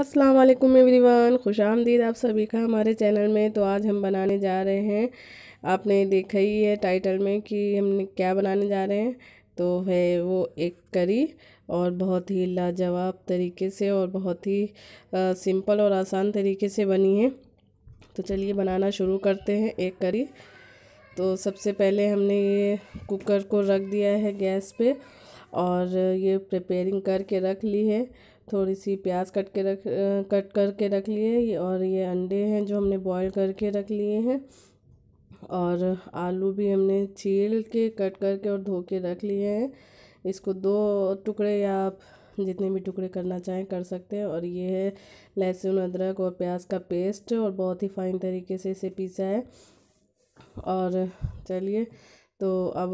Aslam everyone खुश आमदीद आप सभी का हमारे चैनल में तो आज हम बनाने जा रहे हैं आपने देखा ही है टाइटल में कि हम क्या बनाने जा रहे हैं तो है वो एक करी और बहुत ही लाजवाब तरीके से और बहुत ही आ, सिंपल और आसान तरीके से बनी है तो चलिए बनाना शुरू करते हैं एक करी तो सबसे पहले हमने ये कुकर को रख दिया है गैस पे और ये प्रिपेयरिंग करके रख ली है थोड़ी सी प्याज कट के रख कट करके रख लिए और ये अंडे हैं जो हमने बॉईल करके रख लिए हैं और आलू भी हमने छील के कट करके और धो के रख लिए हैं इसको दो टुकड़े या आप जितने भी टुकड़े करना चाहें कर सकते हैं और ये है लहसुन अदरक और प्याज का पेस्ट और बहुत ही फाइन तरीके से इसे पीसा है और चलिए तो अब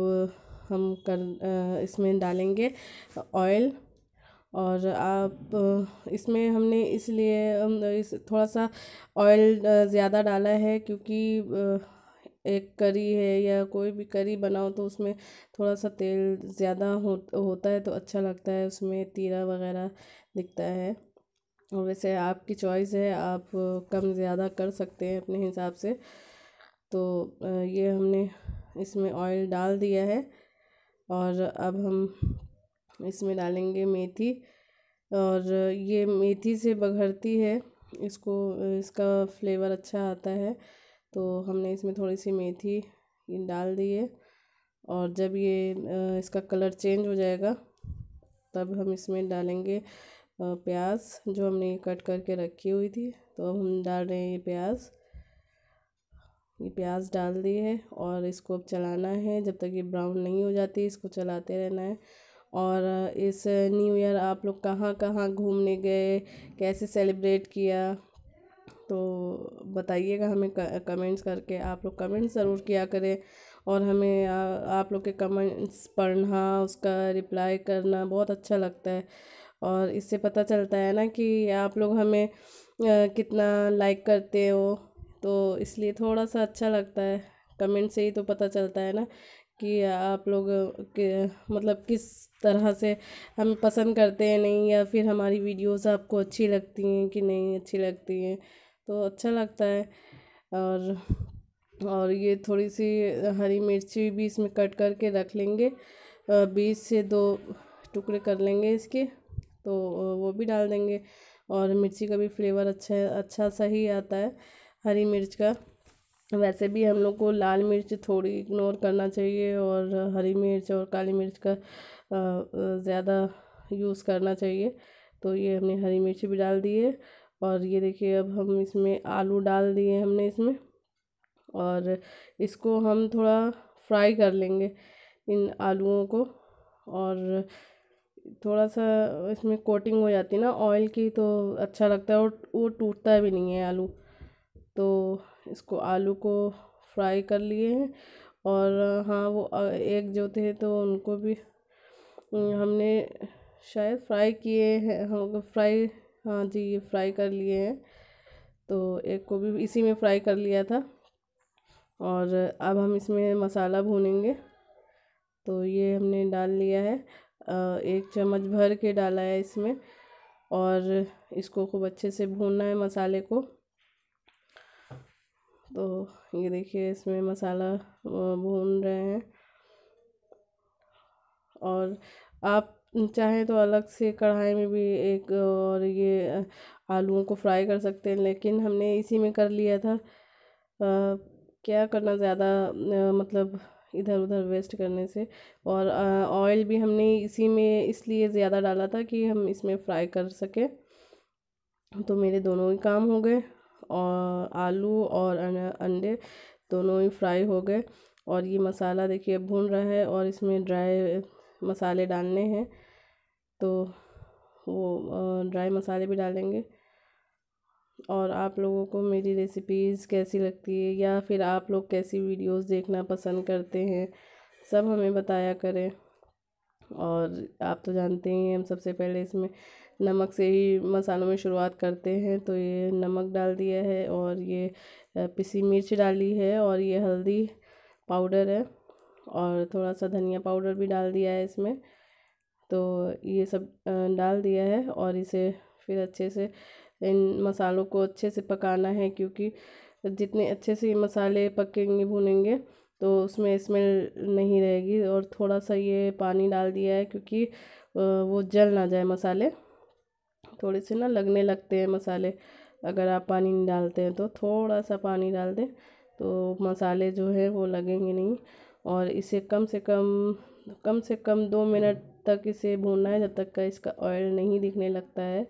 हम कर इसमें डालेंगे ऑयल और आप इसमें हमने इसलिए इस थोड़ा सा ऑयल ज़्यादा डाला है क्योंकि एक करी है या कोई भी करी बनाओ तो उसमें थोड़ा सा तेल ज़्यादा हो होता है तो अच्छा लगता है उसमें तीरा वगैरह दिखता है और वैसे आपकी चॉइस है आप कम ज़्यादा कर सकते हैं अपने हिसाब से तो ये हमने इसमें ऑयल डाल दिया है और अब हम इसमें डालेंगे मेथी और ये मेथी से बघरती है इसको इसका फ्लेवर अच्छा आता है तो हमने इसमें थोड़ी सी मेथी डाल दी है और जब ये इसका कलर चेंज हो जाएगा तब हम इसमें डालेंगे प्याज जो हमने कट करके रखी हुई थी तो अब हम डाल रहे हैं ये प्याज ये प्याज डाल दी है और इसको अब चलाना है जब तक ये ब्राउन नहीं हो जाती इसको चलाते रहना है और इस न्यू ईयर आप लोग कहाँ कहाँ घूमने गए कैसे सेलिब्रेट किया तो बताइएगा हमें कमेंट्स करके आप लोग कमेंट्स ज़रूर किया करें और हमें आ, आप लोग के कमेंट्स पढ़ना उसका रिप्लाई करना बहुत अच्छा लगता है और इससे पता चलता है ना कि आप लोग हमें आ, कितना लाइक करते हो तो इसलिए थोड़ा सा अच्छा लगता है कमेंट से ही तो पता चलता है ना कि आप लोग के मतलब किस तरह से हम पसंद करते हैं नहीं या फिर हमारी वीडियोस आपको अच्छी लगती हैं कि नहीं अच्छी लगती हैं तो अच्छा लगता है और और ये थोड़ी सी हरी मिर्ची भी इसमें कट करके रख लेंगे बीस से दो टुकड़े कर लेंगे इसके तो वो भी डाल देंगे और मिर्ची का भी फ्लेवर अच्छा अच्छा सा ही आता है हरी मिर्च का वैसे भी हम लोग को लाल मिर्च थोड़ी इग्नोर करना चाहिए और हरी मिर्च और काली मिर्च का ज़्यादा यूज़ करना चाहिए तो ये हमने हरी मिर्च भी डाल दी है और ये देखिए अब हम इसमें आलू डाल दिए हमने इसमें और इसको हम थोड़ा फ्राई कर लेंगे इन आलूओं को और थोड़ा सा इसमें कोटिंग हो जाती है ना ऑयल की तो अच्छा लगता है और वो टूटता भी नहीं है आलू तो इसको आलू को फ्राई कर लिए हैं और हाँ वो एक जो थे तो उनको भी हमने शायद फ्राई किए हैं हम हाँ, फ्राई हाँ जी ये फ्राई कर लिए हैं तो एक को भी इसी में फ्राई कर लिया था और अब हम इसमें मसाला भूनेंगे तो ये हमने डाल लिया है एक चम्मच भर के डाला है इसमें और इसको खूब अच्छे से भूनना है मसाले को तो ये देखिए इसमें मसाला भून रहे हैं और आप चाहें तो अलग से कढ़ाई में भी एक और ये आलूओं को फ्राई कर सकते हैं लेकिन हमने इसी में कर लिया था आ, क्या करना ज़्यादा मतलब इधर उधर वेस्ट करने से और ऑयल भी हमने इसी में इसलिए ज़्यादा डाला था कि हम इसमें फ्राई कर सकें तो मेरे दोनों ही काम हो गए और आलू और अंडे दोनों ही फ्राई हो गए और ये मसाला देखिए भून रहा है और इसमें ड्राई मसाले डालने हैं तो वो ड्राई मसाले भी डालेंगे और आप लोगों को मेरी रेसिपीज़ कैसी लगती है या फिर आप लोग कैसी वीडियोस देखना पसंद करते हैं सब हमें बताया करें और आप तो जानते ही हैं हम सबसे पहले इसमें नमक से ही मसालों में शुरुआत करते हैं तो ये नमक डाल दिया है और ये पिसी मिर्च डाली है और ये हल्दी पाउडर है और थोड़ा सा धनिया पाउडर भी डाल दिया है इसमें तो ये सब डाल दिया है और इसे फिर अच्छे से इन मसालों को अच्छे से पकाना है क्योंकि जितने अच्छे से ये मसाले पकेंगे भुनेंगे तो उसमें स्मेल नहीं रहेगी और थोड़ा सा ये पानी डाल दिया है क्योंकि वो जल ना जाए मसाले थोड़े से ना लगने लगते हैं मसाले अगर आप पानी नहीं डालते हैं तो थोड़ा सा पानी डाल दें तो मसाले जो है वो लगेंगे नहीं और इसे कम से कम कम से कम दो मिनट तक इसे भूनना है जब तक का इसका ऑयल नहीं दिखने लगता है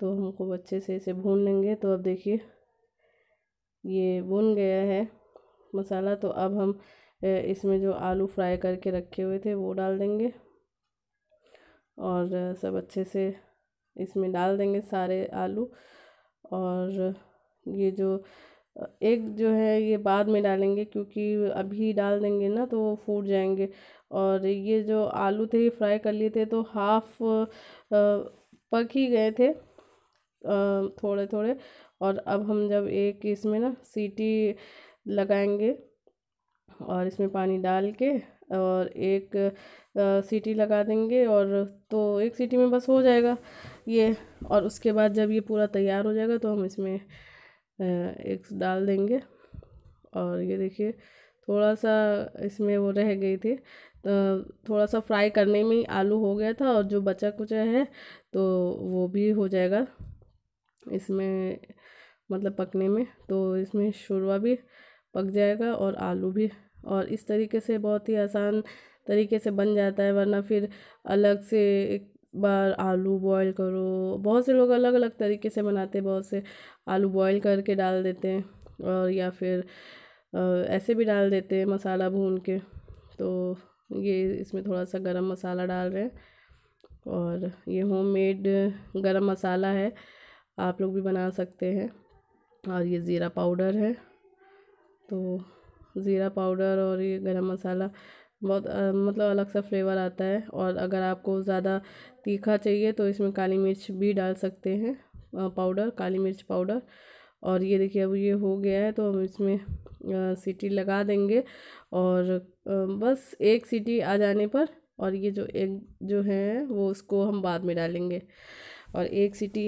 तो हमको अच्छे से इसे भून लेंगे तो अब देखिए ये भून गया है मसाला तो अब हम इसमें जो आलू फ्राई करके रखे हुए थे वो डाल देंगे और सब अच्छे से इसमें डाल देंगे सारे आलू और ये जो एक जो है ये बाद में डालेंगे क्योंकि अभी डाल देंगे ना तो वो फूट जाएंगे और ये जो आलू थे ये फ्राई कर लिए थे तो हाफ पक ही गए थे थोड़े थोड़े और अब हम जब एक इसमें ना सीटी लगाएंगे और इसमें पानी डाल के और एक सीटी लगा देंगे और तो एक सीटी में बस हो जाएगा ये और उसके बाद जब ये पूरा तैयार हो जाएगा तो हम इसमें एक डाल देंगे और ये देखिए थोड़ा सा इसमें वो रह गई थी तो थोड़ा सा फ्राई करने में ही आलू हो गया था और जो बचा कुचा है तो वो भी हो जाएगा इसमें मतलब पकने में तो इसमें शुरुआ भी पक जाएगा और आलू भी और इस तरीके से बहुत ही आसान तरीके से बन जाता है वरना फिर अलग से एक बार आलू बॉईल करो बहुत से लोग अलग अलग तरीके से बनाते हैं बहुत से आलू बॉईल करके डाल देते हैं और या फिर ऐसे भी डाल देते हैं मसाला भून के तो ये इसमें थोड़ा सा गरम मसाला डाल रहे हैं और ये होममेड गरम मसाला है आप लोग भी बना सकते हैं और ये ज़ीरा पाउडर है तो ज़ीरा पाउडर और ये गरम मसाला बहुत मतलब अलग सा फ्लेवर आता है और अगर आपको ज़्यादा तीखा चाहिए तो इसमें काली मिर्च भी डाल सकते हैं पाउडर काली मिर्च पाउडर और ये देखिए अब ये हो गया है तो हम इसमें सीटी लगा देंगे और बस एक सीटी आ जाने पर और ये जो एक जो है वो उसको हम बाद में डालेंगे और एक सीटी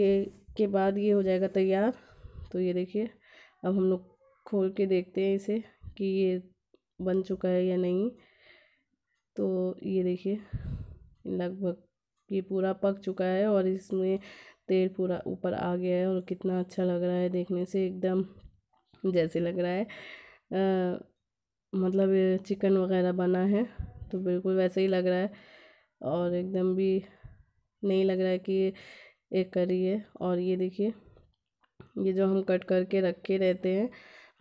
के बाद ये हो जाएगा तैयार तो ये देखिए अब हम लोग खोल के देखते हैं इसे कि ये बन चुका है या नहीं तो ये देखिए लगभग ये पूरा पक चुका है और इसमें तेल पूरा ऊपर आ गया है और कितना अच्छा लग रहा है देखने से एकदम जैसे लग रहा है आ, मतलब चिकन वगैरह बना है तो बिल्कुल वैसे ही लग रहा है और एकदम भी नहीं लग रहा है कि एक करी है और ये देखिए ये जो हम कट करके रखे रहते हैं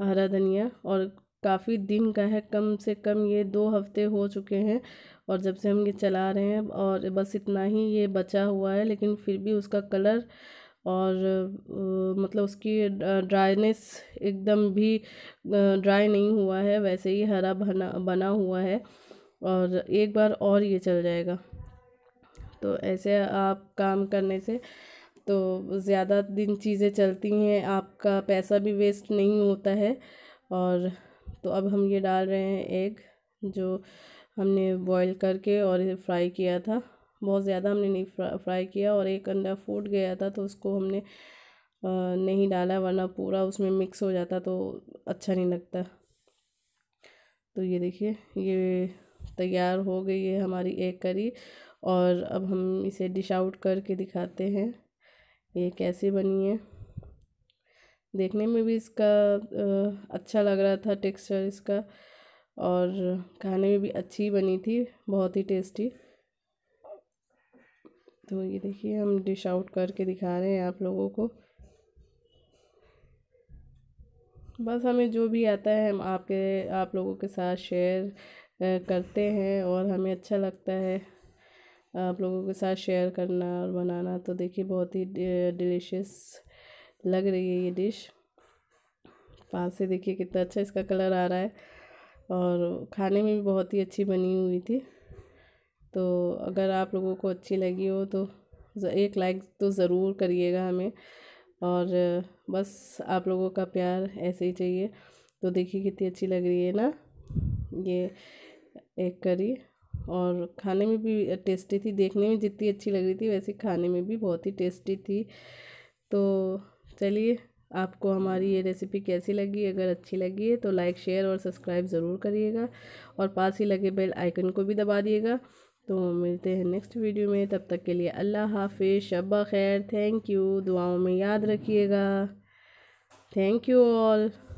हरा धनिया और काफ़ी दिन का है कम से कम ये दो हफ्ते हो चुके हैं और जब से हम ये चला रहे हैं और बस इतना ही ये बचा हुआ है लेकिन फिर भी उसका कलर और मतलब उसकी ड्राइनेस एकदम भी ड्राई नहीं हुआ है वैसे ही हरा बना बना हुआ है और एक बार और ये चल जाएगा तो ऐसे आप काम करने से तो ज़्यादा दिन चीज़ें चलती हैं आपका पैसा भी वेस्ट नहीं होता है और तो अब हम ये डाल रहे हैं एग जो हमने बॉईल करके और फ्राई किया था बहुत ज़्यादा हमने नहीं फ्राई किया और एक अंडा फूट गया था तो उसको हमने नहीं डाला वरना पूरा उसमें मिक्स हो जाता तो अच्छा नहीं लगता तो ये देखिए ये तैयार हो गई है हमारी एग करी और अब हम इसे डिश आउट करके दिखाते हैं ये कैसे बनी है देखने में भी इसका अच्छा लग रहा था टेक्सचर इसका और खाने में भी अच्छी बनी थी बहुत ही टेस्टी तो ये देखिए हम डिश आउट करके दिखा रहे हैं आप लोगों को बस हमें जो भी आता है हम आपके आप लोगों के साथ शेयर करते हैं और हमें अच्छा लगता है आप लोगों के साथ शेयर करना और बनाना तो देखिए बहुत ही डिलीशियस लग रही है ये डिश पास से देखिए कितना अच्छा इसका कलर आ रहा है और खाने में भी बहुत ही अच्छी बनी हुई थी तो अगर आप लोगों को अच्छी लगी हो तो एक लाइक तो ज़रूर करिएगा हमें और बस आप लोगों का प्यार ऐसे ही चाहिए तो देखिए कितनी अच्छी लग रही है ना ये एक करी और खाने में भी टेस्टी थी देखने में जितनी अच्छी लग रही थी वैसे खाने में भी बहुत ही टेस्टी थी तो चलिए आपको हमारी ये रेसिपी कैसी लगी अगर अच्छी लगी है तो लाइक शेयर और सब्सक्राइब ज़रूर करिएगा और पास ही लगे बेल आइकन को भी दबा दिएगा तो मिलते हैं नेक्स्ट वीडियो में तब तक के लिए अल्लाह हाफि शब खैर थैंक यू दुआओं में याद रखिएगा थैंक यू ऑल